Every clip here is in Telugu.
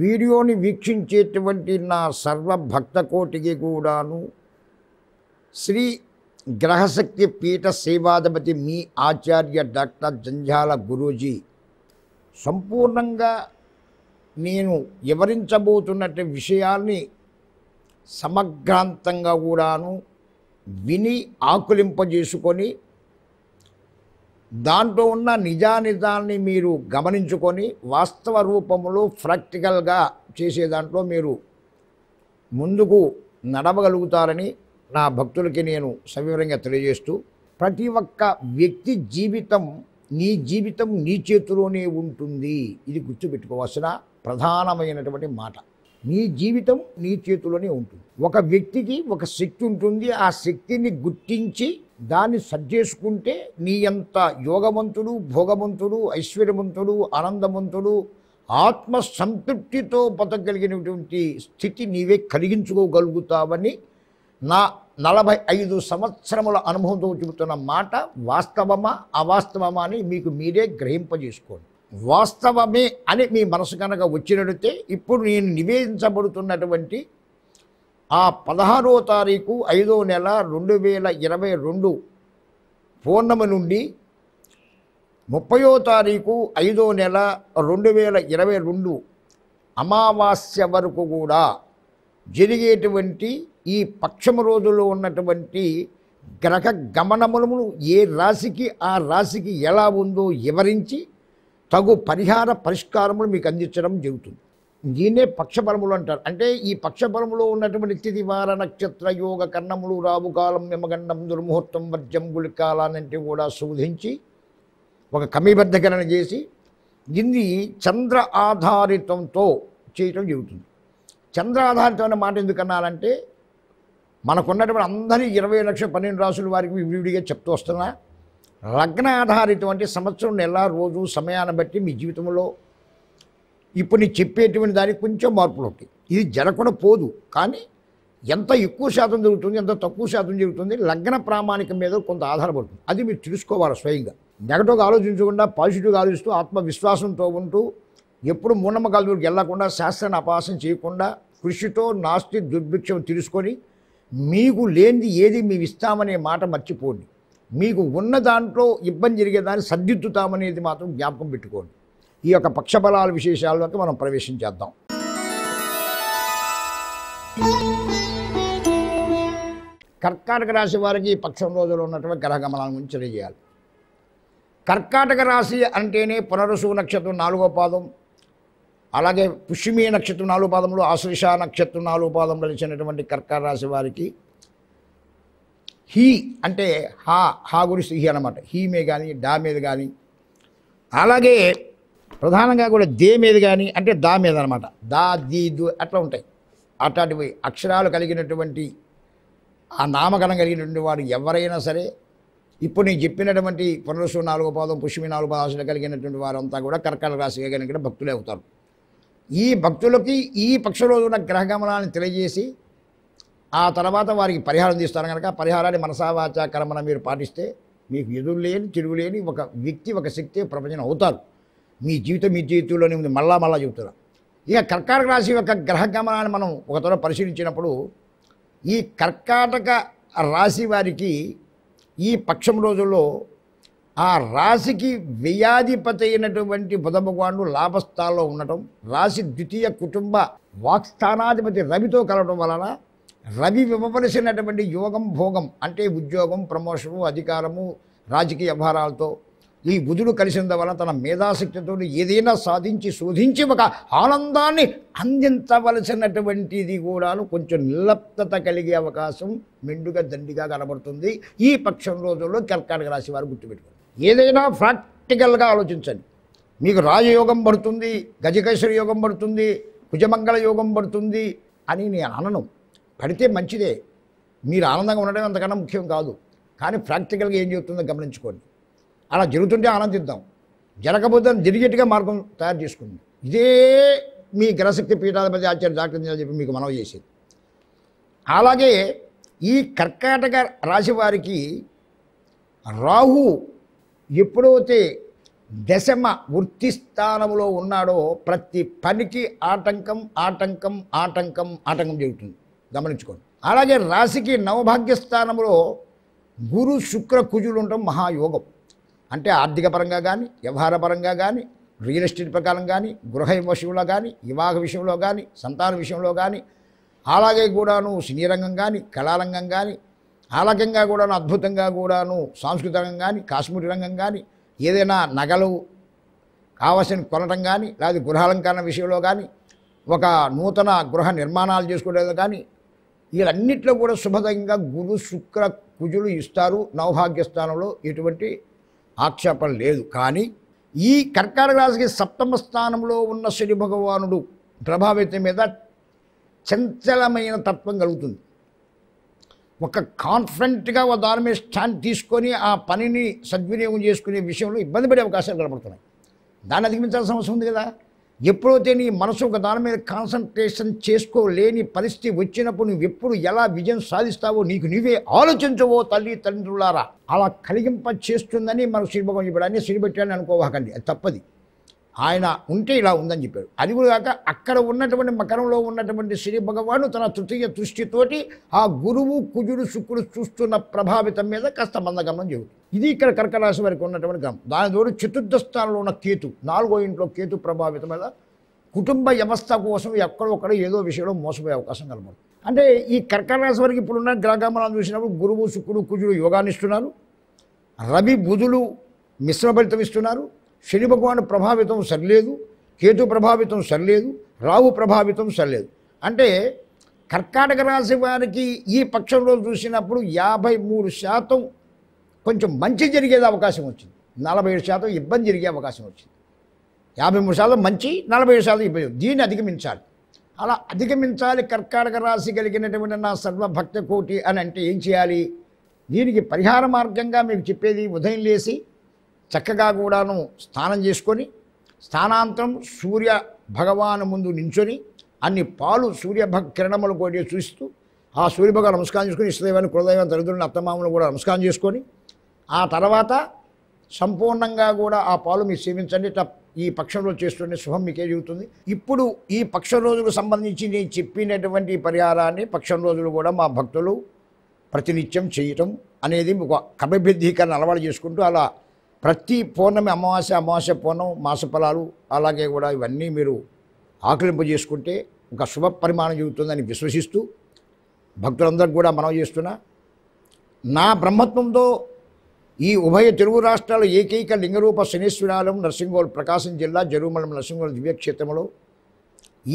వీడియోని వీక్షించేటువంటి నా సర్వ కోటికి కూడాను శ్రీ గ్రహశక్తి పీఠ సేవాధిపతి మీ ఆచార్య డాక్టర్ జంజాల గురూజీ సంపూర్ణంగా నేను వివరించబోతున్నటువంటి విషయాన్ని సమగ్రాంతంగా కూడాను విని ఆకులింపజేసుకొని దాంట్లో ఉన్న నిజానిజాన్ని మీరు గమనించుకొని వాస్తవ రూపంలో ప్రాక్టికల్గా చేసే దాంట్లో మీరు ముందుకు నడవగలుగుతారని నా భక్తులకి నేను సవివరంగా తెలియజేస్తూ ప్రతి ఒక్క వ్యక్తి జీవితం నీ జీవితం నీ చేతిలోనే ఉంటుంది ఇది గుర్తుపెట్టుకోవాల్సిన ప్రధానమైనటువంటి మాట నీ జీవితం నీ చేతిలోనే ఉంటుంది ఒక వ్యక్తికి ఒక శక్తి ఉంటుంది ఆ శక్తిని గుర్తించి దాన్ని సజ్జేసుకుంటే నీ అంత యోగవంతుడు భోగవంతుడు ఐశ్వర్యవంతుడు ఆనందవంతుడు ఆత్మ సంతృప్తితో బతకగలిగినటువంటి స్థితి నీవే కలిగించుకోగలుగుతావని నా నలభై ఐదు సంవత్సరముల అనుభవంతో చెబుతున్న మాట వాస్తవమా అవాస్తవమా అని మీకు మీరే గ్రహింపజేసుకోండి వాస్తవమే అని మీ మనసు కనుక వచ్చినట్టే ఇప్పుడు నేను నివేదించబడుతున్నటువంటి ఆ పదహారో తారీఖు ఐదో నెల రెండు వేల ఇరవై రెండు పూర్ణమి నుండి ముప్పయో తారీఖు ఐదో నెల రెండు వేల ఇరవై రెండు అమావాస్య వరకు కూడా జరిగేటువంటి ఈ పక్షము రోజుల్లో ఉన్నటువంటి గ్రహ గమనములు ఏ రాశికి ఆ రాశికి ఎలా ఉందో వివరించి తగు పరిహార పరిష్కారములు మీకు అందించడం జరుగుతుంది దీన్నే పక్షబలములు అంటారు అంటే ఈ పక్షబలములో ఉన్నటువంటి వార నక్షత్ర యోగ కర్ణములు రావుకాలం యమగండం దుర్ముహూర్తం వర్జం గుళికాలానంటే కూడా శోధించి ఒక కమీబద్ధకరణ చేసి దీన్ని చంద్ర ఆధారితంతో చేయటం జరుగుతుంది చంద్ర ఆధారితమైన మాట ఎందుకన్నానంటే మనకున్నటువంటి అందరి ఇరవై లక్షల పన్నెండు రాసుల వారికి విడివిడిగా చెప్తూ వస్తున్నా లగ్న ఆధారితమంటే సంవత్సరం నెల రోజు సమయాన్ని బట్టి మీ జీవితంలో ఇప్పుడు నీ చెప్పేటువంటి దానికి కొంచెం మార్పులు ఉంటాయి ఇది జరగకుండా పోదు కానీ ఎంత ఎక్కువ శాతం జరుగుతుంది ఎంత తక్కువ శాతం జరుగుతుంది లగ్న ప్రామాణికం మీద కొంత ఆధారపడుతుంది అది మీరు తెలుసుకోవాలి స్వయంగా నెగటివ్గా ఆలోచించకుండా పాజిటివ్గా ఆలోచిస్తూ ఆత్మవిశ్వాసంతో ఉంటూ ఎప్పుడు మూఢమ్మకాల దూరికి వెళ్లకుండా శాస్త్రాన్ని అపాసం చేయకుండా కృషితో నాస్తి దుర్భిక్షం తెలుసుకొని మీకు లేనిది ఏది మేము ఇస్తామనే మాట మర్చిపోండి మీకు ఉన్న దాంట్లో ఇబ్బంది జరిగేదాన్ని సర్దిద్దుతామనేది మాత్రం జ్ఞాపకం పెట్టుకోండి ఈ యొక్క పక్షబలాల విశేషాల్లోకి మనం ప్రవేశించేద్దాం కర్కాటక రాశి వారికి ఈ పక్షం రోజుల్లో ఉన్నటువంటి గ్రహగమనాల గురించి తెలియజేయాలి కర్కాటక రాశి అంటేనే పునరసు నక్షత్రం నాలుగో పాదం అలాగే పుష్యమీ నక్షత్రం నాలుగు పాదంలో ఆశ్లేష నక్షత్రం నాలుగు పాదం కలిసినటువంటి కర్కాటక రాశి వారికి హీ అంటే హా హా గురిస్తూ హీ అనమాట హీ మీద కానీ డా మీద కానీ అలాగే ప్రధానంగా కూడా దే మీద కానీ అంటే దా మీద అనమాట దా దీ దు అట్లా ఉంటాయి అట్లాంటివి అక్షరాలు కలిగినటువంటి ఆ నామకరణం కలిగినటువంటి వారు ఎవరైనా సరే ఇప్పుడు నేను చెప్పినటువంటి పునరుసు నాలుగు పాదం పుష్మి నాలుగు పాదాసులు కలిగినటువంటి వారంతా కూడా కర్కట రాశి కలిగిన భక్తులే అవుతారు ఈ భక్తులకి ఈ పక్ష రోజున గ్రహగమనాన్ని తెలియజేసి ఆ తర్వాత వారికి పరిహారం తీస్తారు కనుక పరిహారాన్ని మనసావాచ కర్మన మీరు పాటిస్తే మీకు ఎదురు లేని తిరుగు లేని ఒక వ్యక్తి ఒక శక్తి ప్రపంచం అవుతారు మీ జీవితం మీ జీవితంలోనే ఉంది మళ్ళా మళ్ళా చెబుతున్నా ఇక కర్కాటక రాశి యొక్క గ్రహ గమనాన్ని మనం ఒక త్వర పరిశీలించినప్పుడు ఈ కర్కాటక రాశి వారికి ఈ పక్షం రోజుల్లో ఆ రాశికి వ్యయాధిపతి అయినటువంటి బుధ భగవానుడు లాభస్థానంలో ఉండటం రాశి ద్వితీయ కుటుంబ వాక్స్థానాధిపతి రవితో కలవడం వలన రవి ఇవ్వవలసినటువంటి యోగం భోగం అంటే ఉద్యోగం ప్రమోషను అధికారము రాజకీయ వ్యవహారాలతో ఈ బుధుడు కలిసిన వల్ల తన మేధాశక్తితో ఏదైనా సాధించి శోధించి ఒక ఆనందాన్ని అందించవలసినటువంటిది కూడా కొంచెం నిలప్తత కలిగే అవకాశం మెండుగా దండిగా కనబడుతుంది ఈ పక్షం రోజుల్లో కర్కాటక రాశి వారు గుర్తుపెట్టుకోండి ఏదైనా ప్రాక్టికల్గా ఆలోచించండి మీకు రాజయోగం పడుతుంది గజకేశ్వర యోగం పడుతుంది కుజమంగళ యోగం పడుతుంది అని నేను అనను పడితే మంచిదే మీరు ఆనందంగా ఉండడం అంతకన్నా ముఖ్యం కాదు కానీ ప్రాక్టికల్గా ఏం చెబుతుందో గమనించుకోండి అలా జరుగుతుంటే ఆనందిద్దాం జరగబోతే జరిగేట్టుగా మార్గం తయారు చేసుకుంది ఇదే మీ గ్రహశక్తి పీఠాధిపతి ఆచార్య డాక్టర్ అని చెప్పి మీకు మనవి చేసేది అలాగే ఈ కర్కాటక రాశి వారికి రాహు ఎప్పుడైతే దశమ వృత్తి స్థానంలో ఉన్నాడో ప్రతి పనికి ఆటంకం ఆటంకం ఆటంకం ఆటంకం జరుగుతుంది గమనించుకోండి అలాగే రాశికి నవభాగ్యస్థానంలో గురు శుక్ర కుజులు ఉండడం మహాయోగం అంటే ఆర్థిక పరంగా కానీ వ్యవహార పరంగా కానీ రియల్ ఎస్టేట్ ప్రకారం కానీ గృహ విషయంలో కానీ వివాహ విషయంలో కానీ సంతాన విషయంలో కానీ అలాగే కూడాను సినీ రంగం కానీ కళారంగం కానీ ఆలకంగా కూడాను అద్భుతంగా కూడాను సాంస్కృతిక రంగం కానీ కాశ్మీర్ రంగం కానీ ఏదైనా నగలు కావలసిన కొనటం కానీ లేదా గృహాలంకరణ విషయంలో కానీ ఒక నూతన గృహ నిర్మాణాలు చేసుకునేది కానీ వీళ్ళన్నిట్లో కూడా శుభదంగా గురు శుక్ర కుజులు ఇస్తారు స్థానంలో ఎటువంటి ఆక్షేపణ లేదు కానీ ఈ కర్కాటక రాశికి సప్తమ స్థానంలో ఉన్న శని భగవానుడు ప్రభావితం మీద చంచలమైన తత్వం కలుగుతుంది ఒక కాన్ఫిడెంట్గా ఒక దాని మీద స్టాండ్ తీసుకొని ఆ పనిని సద్వినియోగం చేసుకునే విషయంలో ఇబ్బంది పడే అవకాశాలు కనబడుతున్నాయి దాన్ని అధిగమించాల్సిన అవసరం ఉంది కదా ఎప్పుడైతే నీ మనసు ఒక దాని మీద కాన్సన్ట్రేషన్ చేసుకోలేని పరిస్థితి వచ్చినప్పుడు నువ్వు ఎప్పుడు ఎలా విజయం సాధిస్తావో నీకు నువ్వే ఆలోచించవో తల్లి తండ్రులారా అలా కలిగింప చేస్తుందని మనం శ్రీభగవాన్ చెప్పాడు అన్నీ శ్రీపెట్టాలని అనుకోవాకండి అది తప్పది ఆయన ఉంటే ఇలా ఉందని చెప్పాడు అది కాక అక్కడ ఉన్నటువంటి మకరంలో ఉన్నటువంటి శ్రీ భగవాను తన తృతీయ దృష్టితోటి ఆ గురువు కుజుడు శుక్రుడు చూస్తున్న ప్రభావితం మీద కాస్త మందగమనం చెబుతుంది ఇది ఇక్కడ కర్కరాశి వారికి ఉన్నటువంటి గమనం దాని తోడు చతుర్థ స్థానంలో ఉన్న కేతు నాలుగో ఇంట్లో కేతు ప్రభావితం మీద కుటుంబ వ్యవస్థ కోసం ఎక్కడొక్కడ ఏదో విషయంలో మోసపోయే అవకాశం కలపదు అంటే ఈ కర్కరాశి వారికి ఇప్పుడున్న గ్రహగమనాలు చూసినప్పుడు గురువు శుక్రుడు కుజుడు ఇస్తున్నారు రవి బుధులు మిశ్రమ ఫలితం ఇస్తున్నారు శని భగవాను ప్రభావితం సరిలేదు కేతు ప్రభావితం సరిలేదు రావు ప్రభావితం సరిలేదు అంటే కర్కాటక రాశి వారికి ఈ పక్షంలో చూసినప్పుడు యాభై మూడు శాతం కొంచెం మంచి జరిగేది అవకాశం వచ్చింది నలభై ఏడు శాతం ఇబ్బంది జరిగే అవకాశం వచ్చింది యాభై మూడు శాతం మంచి నలభై ఏడు శాతం ఇబ్బంది దీన్ని అధిగమించాలి అలా అధిగమించాలి కర్కాటక రాశి కలిగినటువంటి నా సర్వభక్త కోటి అని అంటే ఏం చేయాలి దీనికి పరిహార మార్గంగా మీకు చెప్పేది ఉదయం లేసి చక్కగా కూడాను స్నానం చేసుకొని స్నానాంతరం సూర్య భగవాను ముందు నించొని అన్ని పాలు సూర్యభగ కిరణములు కొట్టి చూస్తూ ఆ సూర్యభగ నమస్కారం చేసుకుని ఇష్టదైవాన్ని కులదైవాన్ని తల్లిదండ్రులను అత్తమామలు కూడా నమస్కారం చేసుకొని ఆ తర్వాత సంపూర్ణంగా కూడా ఆ పాలు మీరు సేవించండి ఈ పక్షం రోజు చేస్తుంటే శుభం మీకే జరుగుతుంది ఇప్పుడు ఈ పక్షం రోజులకు సంబంధించి నేను చెప్పినటువంటి పరిహారాన్ని పక్షం రోజులు కూడా మా భక్తులు ప్రతినిత్యం చేయటం అనేది ఒక క్రమబద్ధీకరణ అలవాటు చేసుకుంటూ అలా ప్రతి పూర్ణమి అమావాస్య అమావాస్య పూర్ణం మాస ఫలాలు అలాగే కూడా ఇవన్నీ మీరు ఆకలింపు చేసుకుంటే ఒక శుభ పరిమాణం జరుగుతుందని విశ్వసిస్తూ భక్తులందరికీ కూడా మనం చేస్తున్నా నా బ్రహ్మత్వంతో ఈ ఉభయ తెలుగు రాష్ట్రాల ఏకైక లింగరూప శనీశ్వరాలయం నర్సింగోలు ప్రకాశం జిల్లా జరుమలం నర్సింగోలు దివ్యక్షేత్రంలో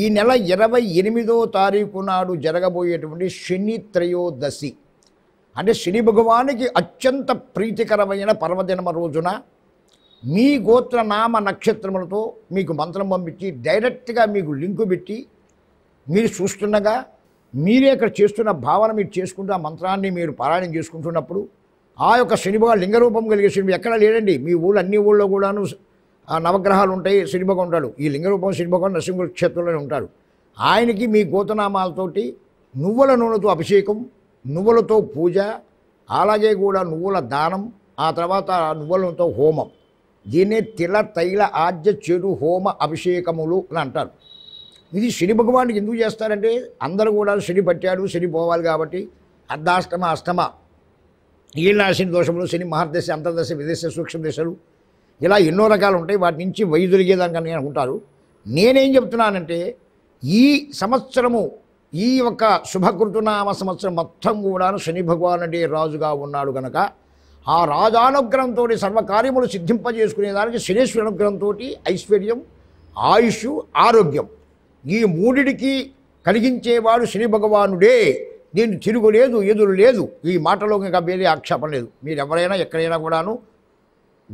ఈ నెల ఇరవై ఎనిమిదో తారీఖు నాడు జరగబోయేటువంటి శని త్రయోదశి అంటే శని భగవానికి అత్యంత ప్రీతికరమైన పర్వదినమ రోజున మీ గోత్ర నామ నక్షత్రములతో మీకు మంత్రం పంపించి డైరెక్ట్గా మీకు లింకు పెట్టి మీరు చూస్తుండగా మీరే ఇక్కడ చేస్తున్న భావన మీరు చేసుకుంటూ ఆ మంత్రాన్ని మీరు పారాయణం చేసుకుంటున్నప్పుడు ఆ యొక్క శనిభగ లింగరూపం కలిగే శని ఎక్కడ లేడండి మీ ఊళ్ళు అన్ని ఊళ్ళో కూడాను నవగ్రహాలు ఉంటాయి శనిభగ ఉంటాడు ఈ లింగరూపం భగవాన్ నరసింహ క్షేత్రంలోనే ఉంటాడు ఆయనకి మీ గోతనామాలతోటి నువ్వుల నూనెతో అభిషేకం నువ్వులతో పూజ అలాగే కూడా నువ్వుల దానం ఆ తర్వాత నువ్వులతో హోమం దీన్నే తిల తైల ఆద్య చెడు హోమ అభిషేకములు అని అంటారు ఇది శని భగవానికి ఎందుకు చేస్తారంటే అందరూ కూడా శని పట్టాడు శని పోవాలి కాబట్టి అర్ధాష్టమ అష్టమ ఈళ్ళనాశని దోషములు శని మహర్దశ అంతర్దశ విదేశ సూక్ష్మ దశలు ఇలా ఎన్నో రకాలు ఉంటాయి వాటి నుంచి వైదొలిగేదానికని అనుకుంటారు నేనేం చెప్తున్నానంటే ఈ సంవత్సరము ఈ యొక్క శుభకృతునామ సంవత్సరం మొత్తం కూడా శని భగవానుడే రాజుగా ఉన్నాడు గనక ఆ రాజానుగ్రహంతో సర్వకార్యములు సిద్ధింపజేసుకునేదానికి శనేశ్వరి అనుగ్రహంతో ఐశ్వర్యం ఆయుష్ ఆరోగ్యం ఈ మూడికి కలిగించేవాడు శని భగవానుడే నేను తిరుగులేదు ఎదురు లేదు ఈ మాటలో ఇంకా వేరే ఆక్షేపం లేదు మీరు ఎవరైనా ఎక్కడైనా కూడాను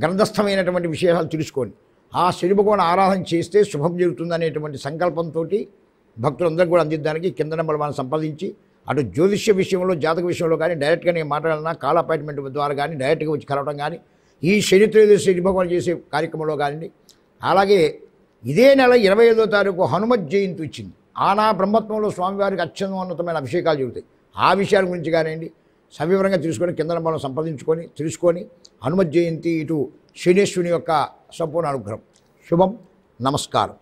గ్రంథస్థమైనటువంటి విశేషాలు తెలుసుకోండి ఆ శని భగవాన్ ఆరాధన చేస్తే శుభం జరుగుతుంది అనేటువంటి సంకల్పంతో భక్తులందరికీ కూడా అందించడానికి కింద నెంబర్ మనం సంప్రదించి అటు జ్యోతిష్య విషయంలో జాతక విషయంలో కానీ డైరెక్ట్గా నేను మాట్లాడాలన్నా కాల్ అపాయింట్మెంట్ ద్వారా కానీ డైరెక్ట్గా వచ్చి కలవడం కానీ ఈ శని త్రయోదశి భగవాన్ చేసే కార్యక్రమంలో కానీ అలాగే ఇదే నెల ఇరవై ఐదో తారీఖు హనుమత్ జయంతి వచ్చింది ఆనా బ్రహ్మత్వంలో స్వామివారికి అత్యున్నతమైన అభిషేకాలు జరుగుతాయి ఆ విషయాల గురించి కానివ్వండి సవివరంగా తెలుసుకొని కింద మనం సంప్రదించుకొని తెలుసుకొని హనుమత్ జయంతి ఇటు శనేశ్వరుని యొక్క సంపూర్ణ అనుగ్రహం శుభం నమస్కారం